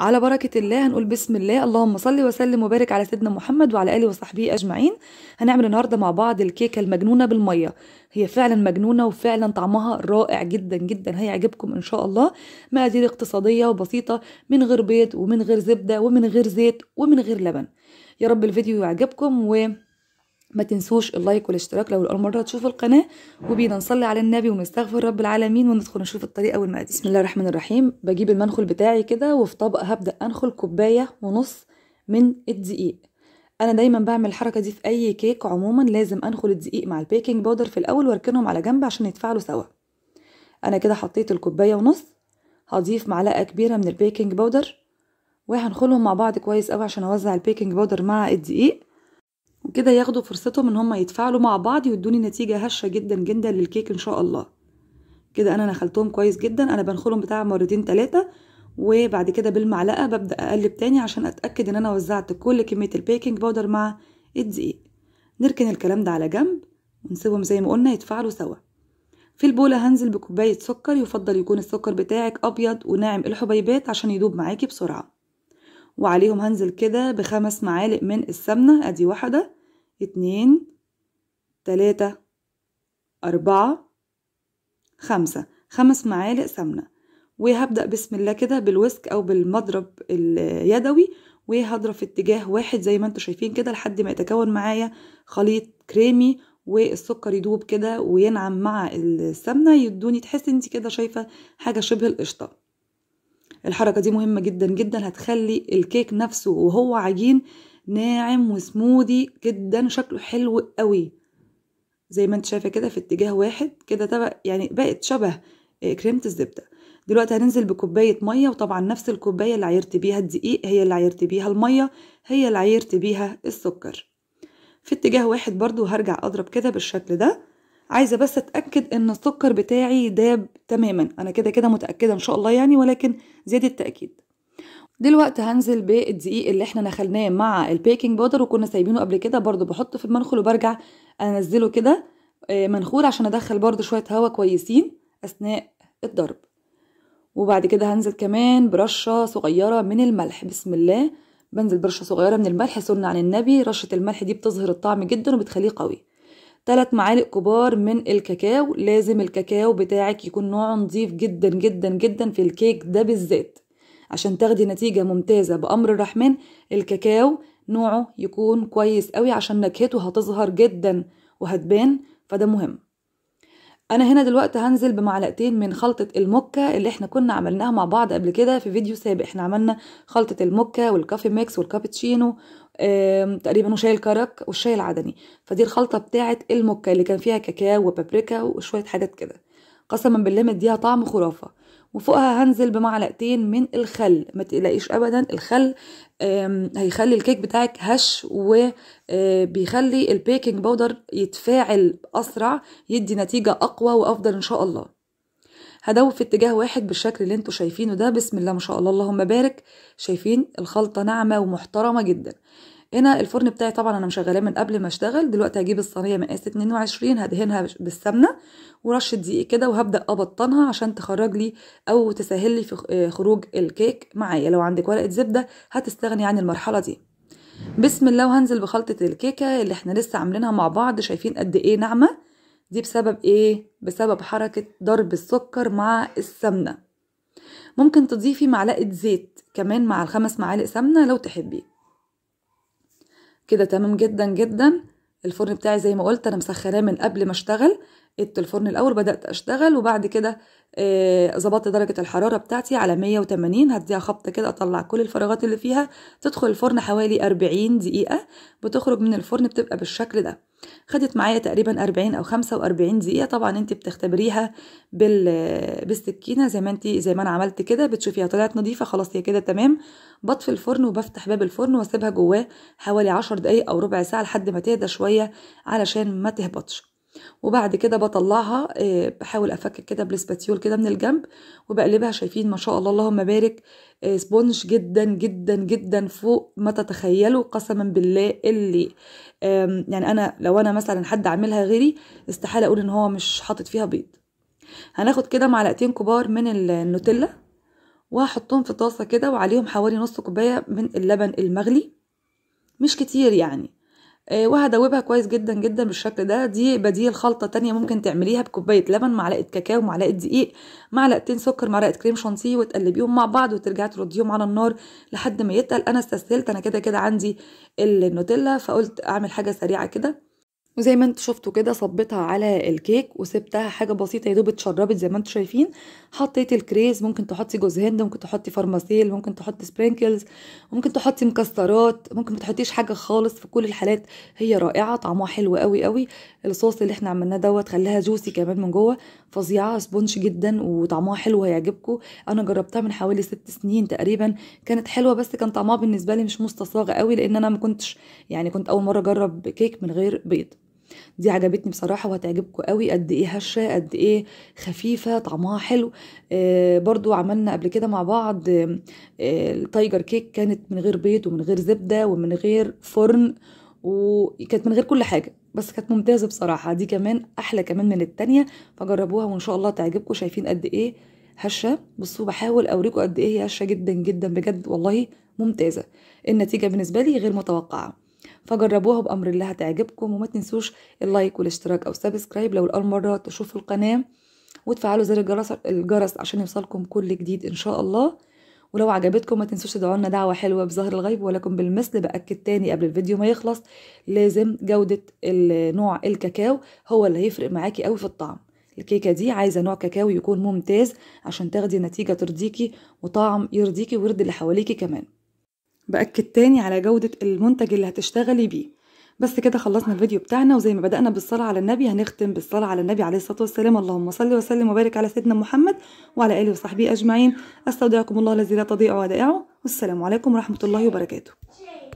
على بركة الله هنقول بسم الله اللهم صل وسلم وبارك على سيدنا محمد وعلى آله وصحبه أجمعين هنعمل النهاردة مع بعض الكيكة المجنونة بالمية هي فعلا مجنونة وفعلا طعمها رائع جدا جدا هيعجبكم إن شاء الله مقادير اقتصادية وبسيطة من غير بيض ومن غير زبدة ومن غير زيت ومن غير لبن يا رب الفيديو يعجبكم و ما تنسوش اللايك والاشتراك لو لاول مره تشوفوا القناه وبينا نصلي على النبي ونستغفر رب العالمين وندخل نشوف الطريقه والمقادير بسم الله الرحمن الرحيم بجيب المنخل بتاعي كده وفي طبق هبدا انخل كوبايه ونص من الدقيق انا دايما بعمل الحركه دي في اي كيك عموما لازم انخل الدقيق مع البيكنج باودر في الاول واركنهم على جنب عشان يتفاعلوا سوا انا كده حطيت الكوبايه ونص هضيف معلقه كبيره من البيكنج باودر وهنخلهم مع بعض كويس قوي عشان اوزع البيكنج باودر مع الدقيق وكده ياخدوا فرصتهم ان هم يتفاعلوا مع بعض ويدوني نتيجه هشه جدا جدا للكيك ان شاء الله كده انا نخلتهم كويس جدا انا بنخلهم بتاع مرتين تلاتة وبعد كده بالمعلقه ببدا اقلب تاني عشان اتاكد ان انا وزعت كل كميه البيكنج بودر مع الدقيق نركن الكلام ده على جنب ونسيبهم زي ما قلنا يتفاعلوا سوا في البولة هنزل بكوباية سكر يفضل يكون السكر بتاعك أبيض وناعم الحبيبات عشان يدوب معاكي بسرعة وعليهم هنزل كده بخمس معالق من السمنة أدي واحدة اتنين تلاتة أربعة خمسة خمس معالق سمنة وهبدأ بسم الله كده بالوسك أو بالمضرب اليدوي وهضرب في اتجاه واحد زي ما انتوا شايفين كده لحد ما يتكون معايا خليط كريمي والسكر يدوب كده وينعم مع السمنه يدوني تحس انت كده شايفه حاجه شبه القشطه الحركه دي مهمه جدا جدا هتخلي الكيك نفسه وهو عجين ناعم وسمودي جدا شكله حلو قوي زي ما انت شايفه كده في اتجاه واحد كده تبع يعني بقت شبه آه، كريمه الزبده دلوقتي هننزل بكوبايه ميه وطبعا نفس الكوبايه اللي عيرت بيها الدقيق هي اللي عيرت بيها الميه هي اللي عيرت بيها السكر في اتجاه واحد برضو هرجع اضرب كده بالشكل ده عايزه بس اتاكد ان السكر بتاعي داب تماما انا كده كده متاكده ان شاء الله يعني ولكن زياده تاكيد دلوقتي هنزل بالدقيق اللي احنا نخلناه مع البيكنج بودر وكنا سايبينه قبل كده برضو بحطه في المنخل وبرجع انزله كده آه، منخول عشان ادخل برضو شويه هوا كويسين اثناء الضرب وبعد كده هنزل كمان برشه صغيره من الملح بسم الله بنزل برشه صغيره من الملح سنه عن النبي رشه الملح دي بتظهر الطعم جدا وبتخليه قوي ثلاث معالق كبار من الكاكاو لازم الكاكاو بتاعك يكون نوع نظيف جدا جدا جدا في الكيك ده بالذات عشان تاخدي نتيجة ممتازة بأمر الرحمن الكاكاو نوعه يكون كويس قوي عشان نكهته هتظهر جدا وهتبان فده مهم انا هنا دلوقتي هنزل بمعلقتين من خلطة الموكا اللي احنا كنا عملناها مع بعض قبل كده في فيديو سابق احنا عملنا خلطة الموكا والكافي ميكس والكابتشينو تقريبا وشاي الكرك والشاي العدني فدي الخلطة بتاعة الموكا اللي كان فيها كاكاو وبابريكا وشوية حاجات كده قسما بالله مديها طعم خرافة وفوقها هنزل بمعلقتين من الخل ما تقلقيش ابدا الخل هيخلي الكيك بتاعك هش وبيخلي البيكنج باودر يتفاعل اسرع يدي نتيجه اقوى وافضل ان شاء الله هدوب في اتجاه واحد بالشكل اللي انتوا شايفينه ده بسم الله ما شاء الله اللهم بارك شايفين الخلطه ناعمه ومحترمه جدا هنا الفرن بتاعي طبعا انا مشغلاه من قبل ما اشتغل دلوقتي هجيب الصينيه مقاس 22 هدهنها بالسمنه ورشه دقيق كده وهبدا ابطنها عشان تخرج لي او تسهل لي في آه، خروج الكيك معايا لو عندك ورقه زبده هتستغني عن المرحله دي بسم الله وهنزل بخلطه الكيكه اللي احنا لسه عاملينها مع بعض شايفين قد ايه ناعمه دي بسبب ايه بسبب حركه ضرب السكر مع السمنه ممكن تضيفي معلقه زيت كمان مع الخمس معالق سمنه لو تحبيه كده تمام جدا جدا الفرن بتاعي زي ما قلت انا مسخناه من قبل ما اشتغل ادت الفرن الاول بدات اشتغل وبعد كده آه، ظبطت درجه الحراره بتاعتي على 180 هديها خبطه كده اطلع كل الفراغات اللي فيها تدخل الفرن حوالي 40 دقيقه بتخرج من الفرن بتبقى بالشكل ده خدت معايا تقريبا 40 او 45 دقيقه طبعا انت بتختبريها بال بالسكينه زي ما انت زي ما انا عملت كده بتشوفيها طلعت نظيفه خلاص هي كده تمام بطفي الفرن وبفتح باب الفرن واسيبها جواه حوالي 10 دقايق او ربع ساعه لحد ما تهدى شويه علشان ما تهبطش وبعد كده بطلعها آه، بحاول افكك كده بالاسباتيول كده من الجنب وبقلبها شايفين ما شاء الله اللهم بارك آه، سبونج جدا جدا جدا فوق ما تتخيلوا قسما بالله اللي يعني انا لو انا مثلا حد عاملها غيري استحاله اقول ان هو مش حاطط فيها بيض هناخد كده معلقتين كبار من النوتيلا وهحطهم في طاسه كده وعليهم حوالي نص كوبايه من اللبن المغلي مش كتير يعني آه، وهدوبها كويس جدا جدا بالشكل ده دي بديل خلطة تانية ممكن تعمليها بكوباية لبن معلقة كاكاو معلقة دقيق معلقتين سكر معلقة كريم شانتيه وتقلبيهم مع بعض وترجعي ترديهم على النار لحد ما يتقل انا استسهلت انا كده كده عندي النوتيلا فقلت اعمل حاجة سريعة كده وزي ما انتوا شفتوا كده صبيتها على الكيك وسبتها حاجه بسيطه يا دوب اتشربت زي ما انتوا شايفين حطيت الكريز ممكن تحطي جوز هند ممكن تحطي فارماسيل ممكن تحطي سبرينكلز ممكن تحطي مكسرات ممكن ما تحطيش حاجه خالص في كل الحالات هي رائعه طعمها حلو قوي قوي الصوص اللي احنا عملناه دوت خلاها جوسي كمان من جوه فظيعه سبونج جدا وطعمها حلو هيعجبكم انا جربتها من حوالي ست سنين تقريبا كانت حلوه بس كان طعمها بالنسبه لي مش مستصاغ قوي لان انا ما كنتش يعني كنت اول مره اجرب كيك من غير بيض دي عجبتني بصراحه وهتعجبكم قوي قد ايه هشه قد ايه خفيفه طعمها حلو آه، برضو عملنا قبل كده مع بعض آه، التايجر كيك كانت من غير بيض ومن غير زبده ومن غير فرن وكانت من غير كل حاجه بس كانت ممتازه بصراحه دي كمان احلى كمان من التانية فجربوها وان شاء الله تعجبكم شايفين قد ايه هشه بصوا بحاول اوريكم قد ايه هي هشه جدا جدا بجد والله ممتازه النتيجه بالنسبه لي غير متوقعه فجربوها بأمر الله هتعجبكم وما تنسوش اللايك والاشتراك أو سبسكرايب لو الأول مرة تشوفوا القناة وتفعلوا زر الجرس, الجرس عشان يوصلكم كل جديد إن شاء الله ولو عجبتكم ما تنسوش تدعوا لنا دعوة حلوة بظهر الغيب ولكم بالمثل بأكد تاني قبل الفيديو ما يخلص لازم جودة نوع الكاكاو هو اللي هيفرق معاكي قوي في الطعم الكيكة دي عايزة نوع كاكاو يكون ممتاز عشان تاخدي نتيجة ترضيكي وطعم يرضيكي ويرضي اللي حواليكي كمان باكد تاني على جوده المنتج اللي هتشتغلي بيه بس كده خلصنا الفيديو بتاعنا وزي ما بدأنا بالصلاة على النبي هنختم بالصلاة على النبي عليه الصلاة والسلام اللهم صل وسلم وبارك على سيدنا محمد وعلى آله وصحبه أجمعين أستودعكم الله الذي لا تضيع ودائعه والسلام عليكم ورحمة الله وبركاته